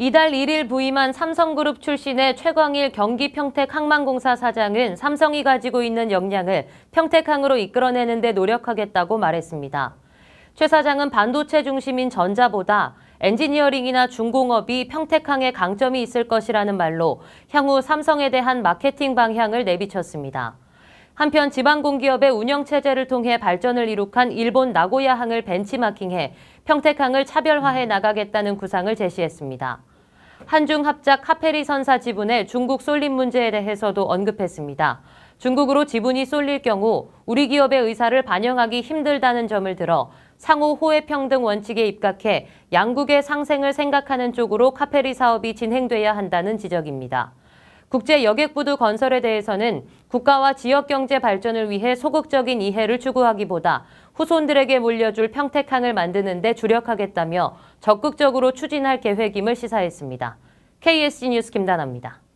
이달 1일 부임한 삼성그룹 출신의 최광일 경기평택 항만공사 사장은 삼성이 가지고 있는 역량을 평택항으로 이끌어내는 데 노력하겠다고 말했습니다. 최 사장은 반도체 중심인 전자보다 엔지니어링이나 중공업이 평택항의 강점이 있을 것이라는 말로 향후 삼성에 대한 마케팅 방향을 내비쳤습니다. 한편 지방공기업의 운영체제를 통해 발전을 이룩한 일본 나고야항을 벤치마킹해 평택항을 차별화해 나가겠다는 구상을 제시했습니다. 한중 합작 카페리 선사 지분의 중국 쏠림 문제에 대해서도 언급했습니다. 중국으로 지분이 쏠릴 경우 우리 기업의 의사를 반영하기 힘들다는 점을 들어 상호 호혜 평등 원칙에 입각해 양국의 상생을 생각하는 쪽으로 카페리 사업이 진행돼야 한다는 지적입니다. 국제 여객부두 건설에 대해서는 국가와 지역 경제 발전을 위해 소극적인 이해를 추구하기보다 후손들에게 물려줄 평택항을 만드는 데 주력하겠다며 적극적으로 추진할 계획임을 시사했습니다. KSC 뉴스 김다나입니다.